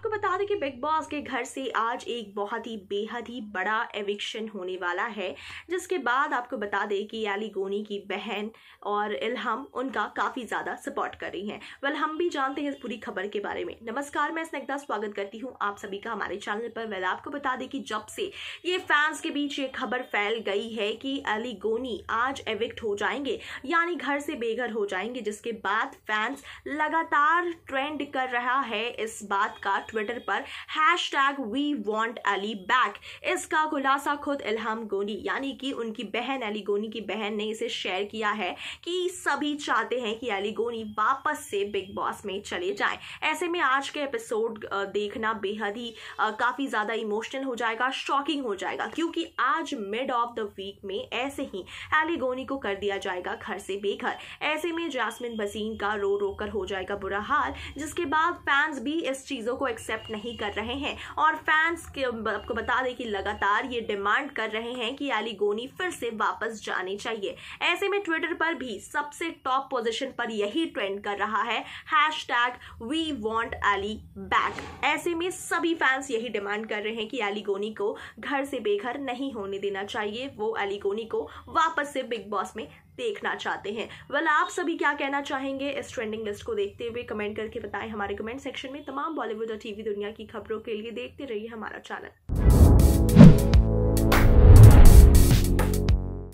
आपको बता दें कि बिग बॉस के घर से आज एक बहुत ही बेहद ही बड़ा एविक्शन होने वाला है जिसके बाद आपको बता दें कि एली गोनी की बहन और इलहम उनका काफ़ी ज़्यादा सपोर्ट कर रही हैं वेल हम भी जानते हैं इस पूरी खबर के बारे में नमस्कार मैं स्नग्धा स्वागत करती हूँ आप सभी का हमारे चैनल पर वेल आपको बता दें कि जब से ये फैंस के बीच ये खबर फैल गई है कि अली गोनी आज एविक्ट हो जाएंगे यानी घर से बेघर हो जाएंगे जिसके बाद फैंस लगातार ट्रेंड कर रहा है इस बात का ट्विटर पर hashtag we want Aly back इसका खुलासा खुद इलहम गोनी यानी कि उनकी बहन अली गोनी की बहन ने इसे शेयर किया है कि सभी चाहते हैं कि अली गोनी वापस से बिग बॉस में चले जाए ऐसे में आज के एपिसोड देखना बेहद ही काफ़ी ज़्यादा इमोशनल हो जाएगा शॉकिंग हो जाएगा क्योंकि आज मिड ऑफ द वीक में ऐसे ही अली गोनी को कर दिया जाएगा घर से बेघर ऐसे में जासमिन बसीन का रो रो कर हो जाएगा बुरा हाल जिसके बाद फैंस भी इस चीज़ों को एक्सेप्ट नहीं कर रहे हैं और फैंस के आपको बता दें कि लगातार ये डिमांड कर रहे हैं कि एलिगोनी फिर से वापस जाने चाहिए ऐसे में ट्विटर पर भी सबसे टॉप पोजीशन पर यही ट्रेंड कर रहा है hashtag we want Aly back ऐसे में सभी फैंस यही डिमांड कर रहे हैं कि एलिगोनी को घर से बेघर नहीं होने देना चाहिए वो एलिगोनी को वापस से बिग बॉस में देखना चाहते हैं वेल आप सभी क्या कहना चाहेंगे इस ट्रेंडिंग लिस्ट को देखते हुए कमेंट करके बताएं हमारे कमेंट सेक्शन में तमाम बॉलीवुड और टीवी दुनिया की खबरों के लिए देखते रहिए हमारा चैनल